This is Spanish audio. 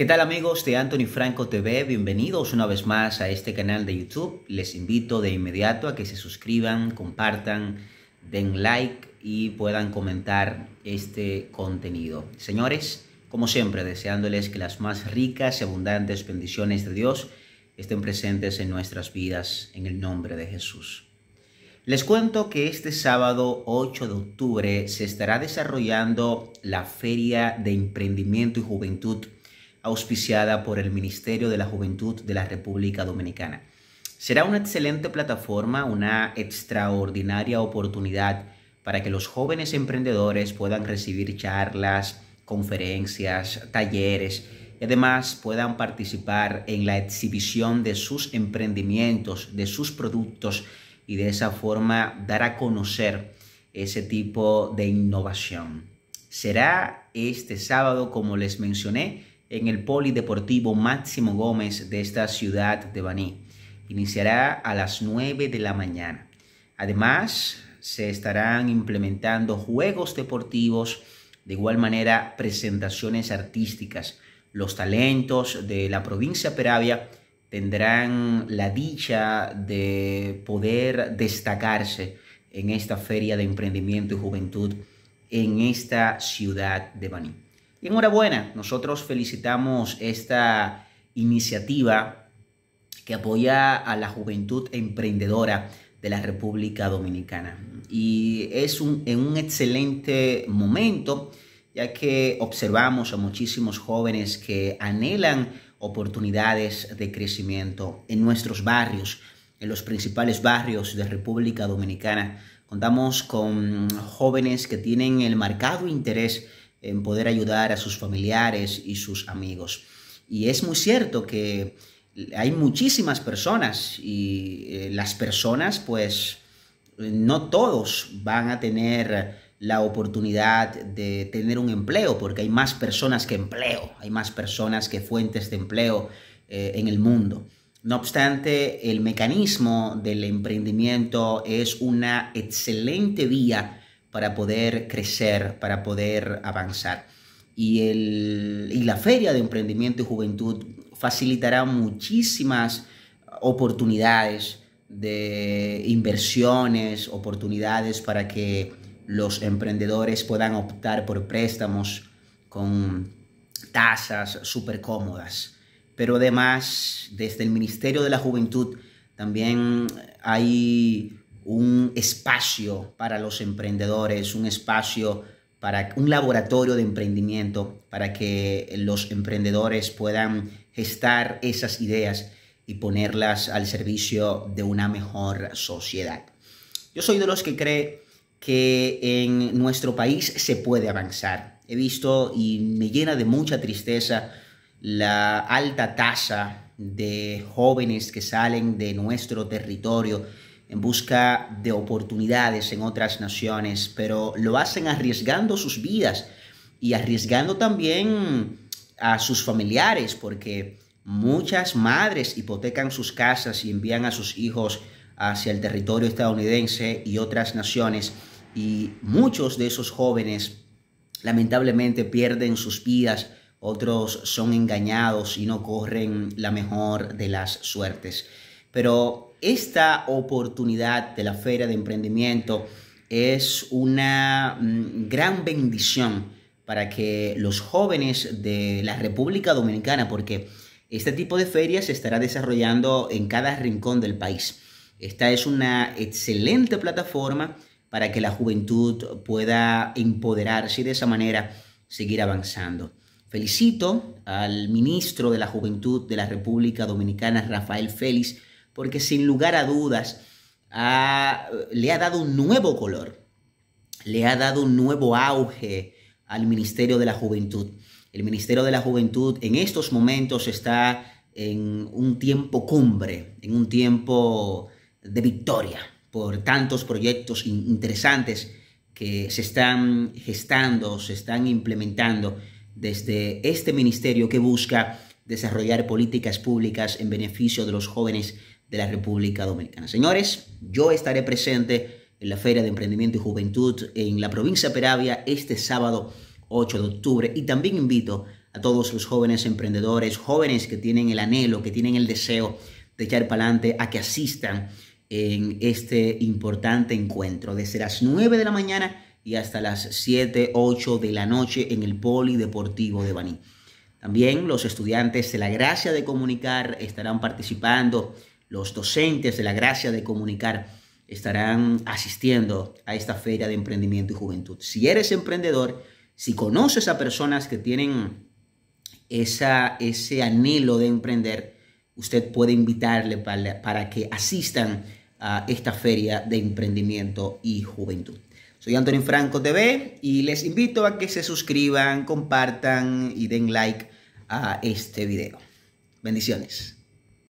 ¿Qué tal amigos de Anthony Franco TV? Bienvenidos una vez más a este canal de YouTube. Les invito de inmediato a que se suscriban, compartan, den like y puedan comentar este contenido. Señores, como siempre, deseándoles que las más ricas y abundantes bendiciones de Dios estén presentes en nuestras vidas en el nombre de Jesús. Les cuento que este sábado 8 de octubre se estará desarrollando la Feria de Emprendimiento y Juventud auspiciada por el Ministerio de la Juventud de la República Dominicana. Será una excelente plataforma, una extraordinaria oportunidad para que los jóvenes emprendedores puedan recibir charlas, conferencias, talleres y además puedan participar en la exhibición de sus emprendimientos, de sus productos y de esa forma dar a conocer ese tipo de innovación. Será este sábado, como les mencioné, en el Polideportivo Máximo Gómez de esta ciudad de Baní. Iniciará a las 9 de la mañana. Además, se estarán implementando juegos deportivos, de igual manera presentaciones artísticas. Los talentos de la provincia Peravia tendrán la dicha de poder destacarse en esta feria de emprendimiento y juventud en esta ciudad de Baní. Y enhorabuena, nosotros felicitamos esta iniciativa que apoya a la juventud emprendedora de la República Dominicana. Y es un, en un excelente momento, ya que observamos a muchísimos jóvenes que anhelan oportunidades de crecimiento en nuestros barrios, en los principales barrios de República Dominicana. Contamos con jóvenes que tienen el marcado interés en poder ayudar a sus familiares y sus amigos. Y es muy cierto que hay muchísimas personas y eh, las personas pues no todos van a tener la oportunidad de tener un empleo porque hay más personas que empleo, hay más personas que fuentes de empleo eh, en el mundo. No obstante, el mecanismo del emprendimiento es una excelente vía para poder crecer, para poder avanzar. Y, el, la Feria de Emprendimiento y Juventud facilitará muchísimas oportunidades de inversiones, oportunidades para que los emprendedores puedan optar por préstamos con tasas súper cómodas. Pero además, desde el Ministerio de la Juventud también hay un espacio para los emprendedores, un espacio para un laboratorio de emprendimiento para que los emprendedores puedan gestar esas ideas y ponerlas al servicio de una mejor sociedad. Yo soy de los que cree que en nuestro país se puede avanzar. He visto y me llena de mucha tristeza la alta tasa de jóvenes que salen de nuestro territorio en busca de oportunidades en otras naciones, pero lo hacen arriesgando sus vidas y arriesgando también a sus familiares, porque muchas madres hipotecan sus casas y envían a sus hijos hacia el territorio estadounidense y otras naciones, y muchos de esos jóvenes lamentablemente pierden sus vidas, otros son engañados y no corren la mejor de las suertes. Pero esta oportunidad de la Feria de Emprendimiento es una mm, gran bendición para que los jóvenes de la República Dominicana, porque este tipo de ferias se estará desarrollando en cada rincón del país. Esta es una excelente plataforma para que la juventud pueda empoderarse y de esa manera seguir avanzando. Felicito al ministro de la Juventud de la República Dominicana, Rafael Félix, porque sin lugar a dudas le ha dado un nuevo color, le ha dado un nuevo auge al Ministerio de la Juventud. El Ministerio de la Juventud en estos momentos está en un tiempo cumbre, en un tiempo de victoria por tantos proyectos interesantes que se están gestando, se están implementando desde este ministerio que busca desarrollar políticas públicas en beneficio de los jóvenes de la República Dominicana. Señores, yo estaré presente en la Feria de Emprendimiento y Juventud en la provincia de Peravia este sábado 8 de octubre y también invito a todos los jóvenes emprendedores, jóvenes que tienen el anhelo, que tienen el deseo de echar para adelante, a que asistan en este importante encuentro desde las 9 de la mañana y hasta las 7, 8 de la noche en el Polideportivo de Baní. También los estudiantes de la Gracia de Comunicar estarán participando los docentes de la gracia de comunicar estarán asistiendo a esta feria de emprendimiento y juventud. Si eres emprendedor, si conoces a personas que tienen ese anhelo de emprender, usted puede invitarle para, para, que asistan a esta feria de emprendimiento y juventud. Soy Antonio Franco TV y les invito a que se suscriban, compartan y den like a este video. Bendiciones.